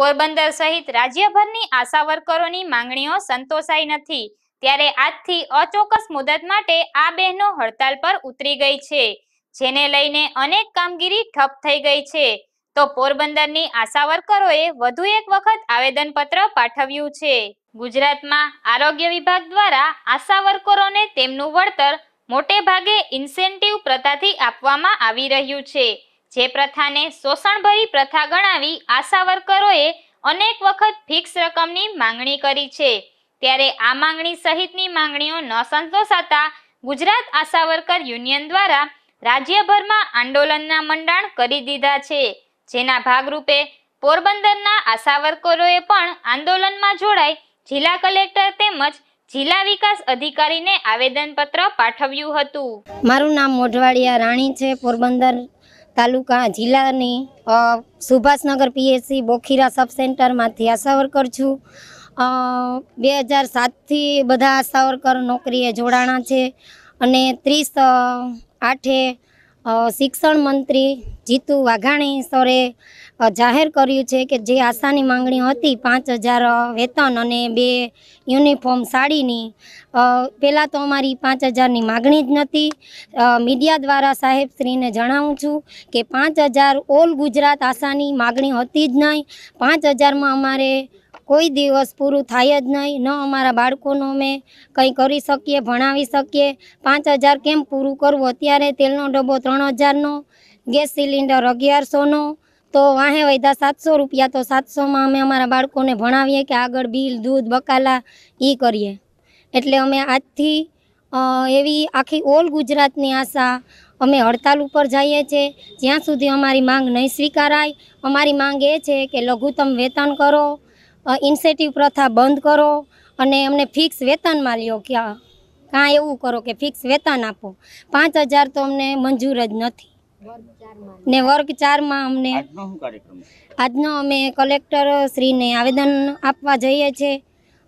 પોરબંદર સહિત રાજ્યભરની આશા વર્કરોની માંગણીઓ સંતોષાઈ નથી ત્યારે આજથી અચોક્કસ મુદત માટે આ બહેનો હડતાલ પર ઉતરી ગઈ છે જેને લઈને અનેક કામગીરી ઠપ થઈ ગઈ છે તો પોરબંદરની આશા વર્કરોએ વધુ એક વખત આવેદનપત્ર પાઠવ્યું છે ગુજરાતમાં આરોગ્ય વિભાગ દ્વારા આશા વર્કરોને તેમનું વળતર મોટે ભાગે ઇન્સેન્ટિવ પ્રથાથી આપવામાં આવી રહ્યું છે જે પ્રથાને શોષણભરી પ્રથા ગણાવી આશા વર્કરોએ અનેક વખત ફિક્સ રકમની માંગણી કરી છે ત્યારે આ માંગણી સહિતની માંગણીઓ ન સંતોષાતા ગુજરાત આશા વર્કર યુનિયન દ્વારા રાજ્યભરમાં આંદોલનના મંડાણ કરી દીધા છે જેના ભાગરૂપે પોરબંદરના આશા વર્કરોએ પણ આંદોલનમાં જોડાઈ જિલ્લા કલેક્ટર તેમજ જિલ્લા વિકાસ અધિકારીને આવેદનપત્ર પાઠવ્યું હતું મારું નામ મોઢવાડિયા રાણી છે પોરબંદર તાલુકા જિલ્લાની સુભાષનગર પીએસસી બોખીરા સબ સેન્ટરમાંથી આ સાવરકર છું બે હજાર સાતથી બધા આ સાવરકર નોકરીએ જોડાણા છે અને ત્રીસ આઠે શિક્ષણ મંત્રી જીતુ વાઘાણી સરે જાહેર કર્યું છે કે જે આશાની માંગણી હતી પાંચ હજાર વેતન અને બે યુનિફોર્મ સાડીની પહેલાં તો અમારી પાંચ હજારની માગણી જ નથી મીડિયા દ્વારા સાહેબશ્રીને જણાવું છું કે પાંચ હજાર ઓલ ગુજરાત આશાની માગણી હતી જ નહીં પાંચ હજારમાં અમારે કોઈ દિવસ પૂરું થાય જ નહીં ન અમારા બાળકોનો અમે કંઈ કરી શકીએ ભણાવી શકીએ પાંચ હજાર કેમ પૂરું કરવું અત્યારે તેલનો ડબ્બો ત્રણ હજારનો ગેસ સિલિન્ડર અગિયારસોનો તો વાહે વૈધા સાતસો રૂપિયા તો સાતસોમાં અમે અમારા બાળકોને ભણાવીએ કે આગળ બિલ દૂધ બકાલા એ કરીએ એટલે અમે આજથી એવી આખી ઓલ ગુજરાતની આશા અમે હડતાલ ઉપર જઈએ છીએ જ્યાં સુધી અમારી માંગ નહીં સ્વીકારાય અમારી માંગ એ છે કે લઘુત્તમ વેતન કરો ઇન્સેન્ટિવ પ્રથા બંધ કરો અને અમને ફિક્સ વેતનમાં લ્યો ક્યાં કાં એવું કરો કે ફિક્સ વેતન આપો પાંચ હજાર તો અમને મંજૂર જ નથી ને વર્ગ ચારમાં અમને આજનો અમે કલેક્ટર શ્રીને આવેદન આપવા જઈએ છીએ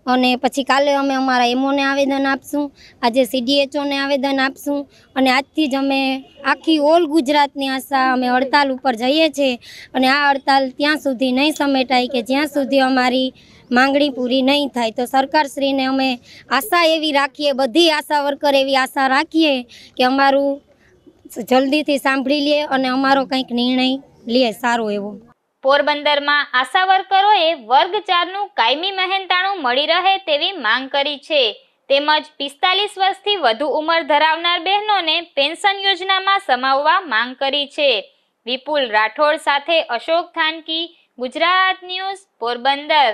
અને પછી કાલે અમે અમારા એમઓને આવેદન આપશું આજે સીડીએચઓને આવેદન આપશું અને આજથી જ અમે આખી ઓલ ગુજરાતની આશા અમે હડતાલ ઉપર જઈએ છીએ અને આ હડતાલ ત્યાં સુધી નહીં સમેટાય કે જ્યાં સુધી અમારી માંગણી પૂરી નહીં થાય તો સરકારશ્રીને અમે આશા એવી રાખીએ બધી આશા વર્કર એવી આશા રાખીએ કે અમારું જલ્દીથી સાંભળી લે અને અમારો કંઈક નિર્ણય લે સારો એવો પોરબંદરમાં આશાવર્કરોએ વર્ગ ચારનું કાયમી મહેનતાણું મળી રહે તેવી માંગ કરી છે તેમજ પિસ્તાલીસ વર્ષથી વધુ ઉંમર ધરાવનાર બહેનોને પેન્શન યોજનામાં સમાવવા માંગ કરી છે વિપુલ રાઠોડ સાથે અશોક થાનકી ગુજરાત ન્યૂઝ પોરબંદર